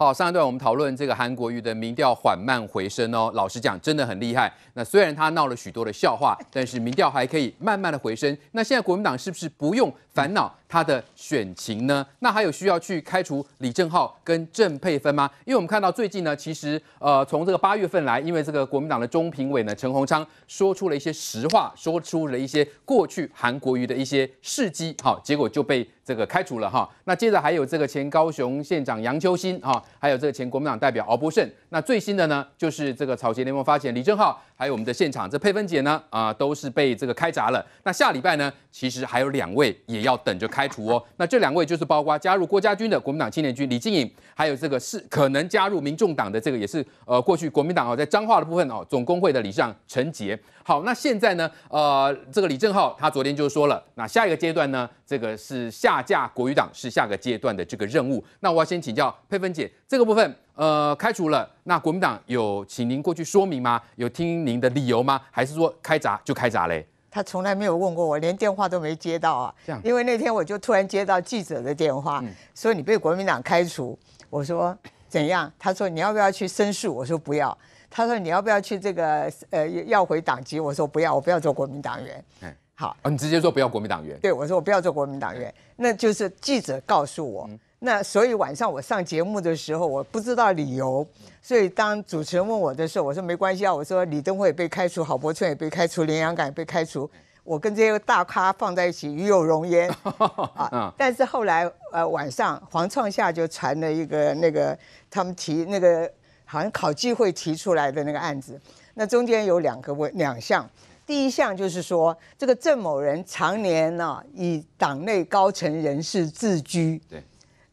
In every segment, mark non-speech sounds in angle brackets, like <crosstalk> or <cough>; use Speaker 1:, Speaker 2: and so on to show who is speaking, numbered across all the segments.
Speaker 1: 好，上一段我们讨论这个韩国瑜的民调缓慢回升哦，老实讲真的很厉害。那虽然他闹了许多的笑话，但是民调还可以慢慢的回升。那现在国民党是不是不用？烦恼他的选情呢？那还有需要去开除李正浩跟郑佩芬吗？因为我们看到最近呢，其实呃从这个八月份来，因为这个国民党的中评委呢陈鸿昌说出了一些实话，说出了一些过去韩国瑜的一些事迹，好，结果就被这个开除了哈。那接着还有这个前高雄县长杨秋新哈，还有这个前国民党代表敖博胜。那最新的呢，就是这个草鞋联盟发现李正浩还有我们的现场这佩芬姐呢啊，都是被这个开闸了。那下礼拜呢，其实还有两位也要。要等着开除哦。那这两位就是包括加入郭家军的国民党青年军李静颖，还有这个是可能加入民众党的这个也是呃过去国民党哦在彰化的部分哦总工会的理事长陈杰。好，那现在呢呃这个李正浩他昨天就说了，那下一个阶段呢这个是下架国语党是下个阶段的这个任务。那我要先请教佩芬姐这个部分呃开除了那国民党有请您过去说明吗？有听您的理由吗？还是说开闸就开闸嘞？
Speaker 2: 他从来没有问过我，连电话都没接到啊。因为那天我就突然接到记者的电话，说你被国民党开除。我说怎样？他说你要不要去申诉？我说不要。他说你要不要去这个呃要回党籍？我说不要，我不要做国民党员。
Speaker 1: 嗯，好。哦，你直接说不要国民党员。
Speaker 2: 对，我说我不要做国民党员。那就是记者告诉我。那所以晚上我上节目的时候，我不知道理由，所以当主持人问我的时候，我说没关系啊。我说李登辉被开除，郝柏村也被开除，林洋港也被开除，我跟这些大咖放在一起，与有荣焉 <laughs> 啊。但是后来呃，晚上黄创夏就传了一个那个他们提那个好像考纪会提出来的那个案子，那中间有两个问两项，第一项就是说这个郑某人常年呢以党内高层人士自居，对。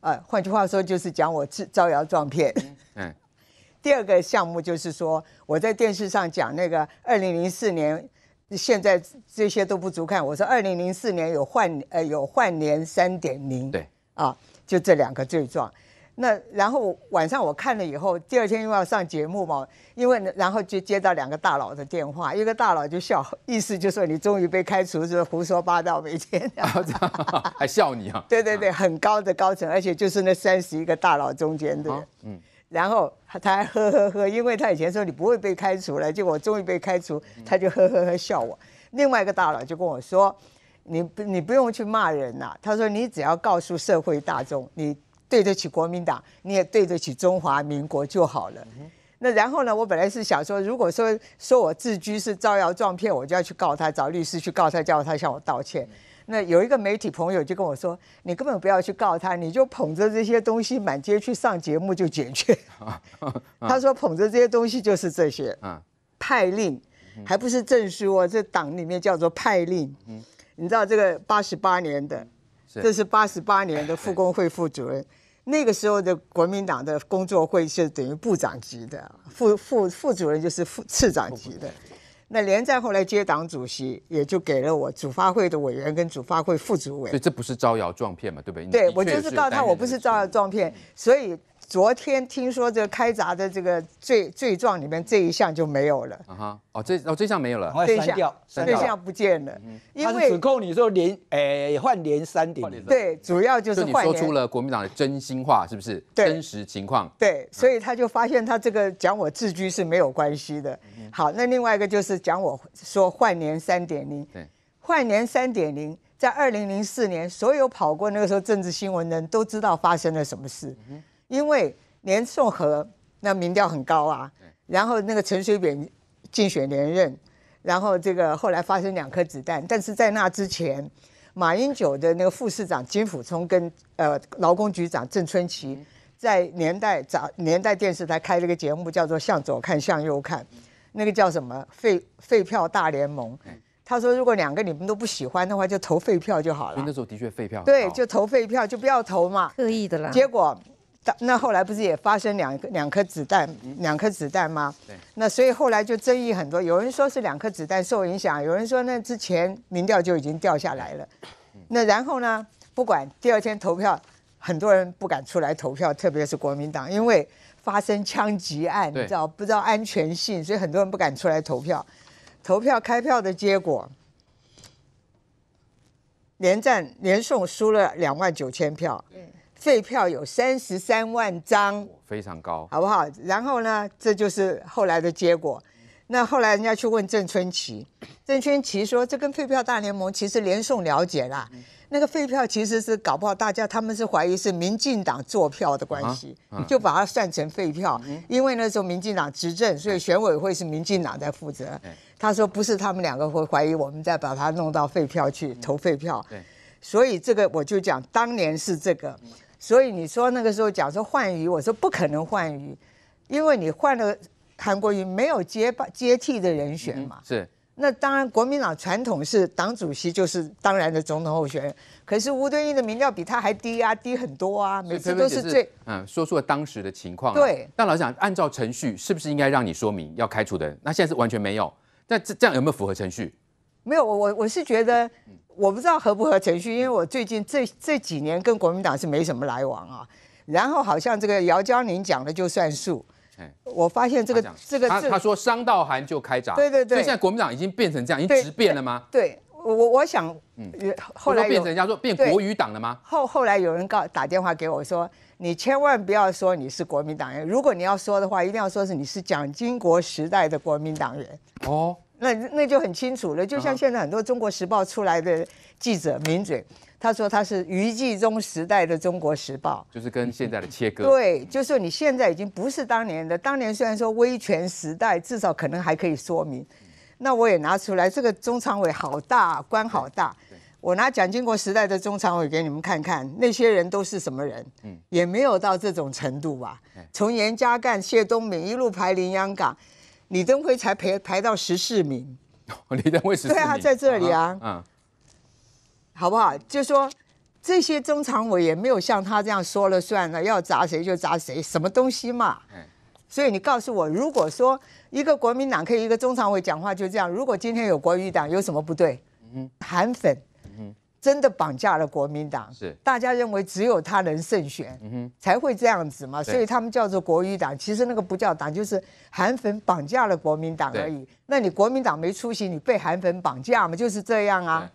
Speaker 2: 呃，换句话说就是讲我自招摇撞骗。嗯，<laughs> 第二个项目就是说我在电视上讲那个二零零四年，现在这些都不足看。我说二零零四年有换呃有换年三点零。对，啊，就这两个罪状。那然后晚上我看了以后，第二天又要上节目嘛，因为然后就接到两个大佬的电话，一个大佬就笑，意思就说你终于被开除了，胡说八道没天理，<laughs>
Speaker 1: <laughs> 还笑你啊？
Speaker 2: 对对对，很高的高层，而且就是那三十一个大佬中间的，嗯，然后他还呵呵呵，因为他以前说你不会被开除了，结果终于被开除，他就呵呵呵笑我。另外一个大佬就跟我说，你不你不用去骂人啊，他说你只要告诉社会大众你。对得起国民党，你也对得起中华民国就好了。那然后呢？我本来是想说，如果说说我自居是招摇撞骗，我就要去告他，找律师去告他，叫他向我道歉。那有一个媒体朋友就跟我说：“你根本不要去告他，你就捧着这些东西满街去上节目就
Speaker 1: 解决。<laughs> ”他
Speaker 2: 说：“捧着这些东西就是这些，派令还不是证书哦，这党里面叫做派令。你知道这个八十八年的。”这是八十八年的副工会副主任，那个时候的国民党的工作会是等于部长级的，副副副主任就是副次长级的。那连战后来接党主席，也就给了我主发会的委员跟主发会副主委。所以
Speaker 1: 这不是招摇撞骗嘛，对不对？对，我就是告诉他我不是
Speaker 2: 招摇撞骗，所以。昨天听说这开闸的这个罪罪状里面这一项就没有了
Speaker 1: 啊哈哦这哦这项没有了，一掉，这项
Speaker 2: 不见了，因为指
Speaker 1: 控你说连诶换年三点对，主要就是你说出了国民党的真心话是不是？真实情况
Speaker 2: 对，所以他就发现他这个讲我自居是没有关系的。好，那另外一个就是讲我说换年三点零，换年三点零在二零零四年所有跑过那个时候政治新闻的人都知道发生了什么事。因为连宋和那民调很高啊，然后那个陈水扁竞选连任，然后这个后来发生两颗子弹，但是在那之前，马英九的那个副市长金辅聪跟呃劳工局长郑春琪在年代早年代电视台开了一个节目，叫做向左看向右看，那个叫什么废废票大联盟，他说如果两个你们都不喜欢的话，就投废票就好了。
Speaker 1: 因为那时候的确废票。对，
Speaker 2: 就投废票，就不要投嘛。刻意的啦。结果。那后来不是也发生两颗两颗子弹两颗子弹吗？对。那所以后来就争议很多，有人说是两颗子弹受影响，有人说那之前民调就已经掉下来了。那然后呢？不管第二天投票，很多人不敢出来投票，特别是国民党，因为发生枪击案，你知道不知道安全性，所以很多人不敢出来投票。投票开票的结果，连战连送输了两万九千票。嗯。废票有三十三万张，
Speaker 1: 非常高，
Speaker 2: 好不好？然后呢，这就是后来的结果。那后来人家去问郑春琪，郑春琪说：“这跟废票大联盟其实连送了解啦。那个废票其实是搞不好，大家他们是怀疑是民进党做票的关系，就把它算成废票。因为那时候民进党执政，所以选委会是民进党在负责。他说不是他们两个会怀疑，我们再把它弄到废票去投废票。对，所以这个我就讲，当年是这个。”所以你说那个时候讲说换鱼，我说不可能换鱼，因为你换了韩国瑜没有接接替的人选嘛。是。那当然，国民党传统是党主席就是当然的总统候选人。可是吴敦义的民调比他还低啊，低很多啊，每次都是最
Speaker 1: 嗯，说出了当时的情况。对。但老实讲，按照程序，是不是应该让你说明要开除的人？那现在是完全没有。那这这样有没有符合程序？
Speaker 2: 没有，我我我是觉得。我不知道合不合程序，因为我最近这这几年跟国民党是没什么来往啊。然后好像这个姚江宁讲的就算数。我发现这个
Speaker 1: 这个他他说商道函就开闸。对对对。所以现在国民党已经变成这样，已经直变了吗？
Speaker 2: 对，我我想，嗯，后来变成人家
Speaker 1: 说变国语党了吗？
Speaker 2: 后后来有人告打电话给我说，你千万不要说你是国民党人，如果你要说的话，一定要说是你是蒋经国时代的国民党人。哦。那那就很清楚了，就像现在很多《中国时报》出来的记者、名嘴，他说他是余纪中时代的《中国时报》，
Speaker 1: 就是跟现在的切割。对，
Speaker 2: 就说你现在已经不是当年的，当年虽然说威权时代，至少可能还可以说明。那我也拿出来这个中常委好大，官好大。我拿蒋经国时代的中常委给你们看看，那些人都是什么人？嗯，也没有到这种程度吧。从严家淦、谢东敏一路排林洋港。李登辉才排排到十四
Speaker 1: 名，<laughs> 李登辉十四名，对啊，在这里啊，嗯，
Speaker 2: 好不好？就说这些中常委也没有像他这样说了算的，要砸谁就砸谁，什么东西嘛？所以你告诉我，如果说一个国民党以一个中常委讲话就这样，如果今天有国语党，有什么不对？嗯，韩粉。真的绑架了国民党，是大家认为只有他能胜选，才会这样子嘛？所以他们叫做国语党，其实那个不叫党，就是韩粉绑架了国民党而已。那你国民党没出息，你被韩粉绑架嘛？就是这样啊。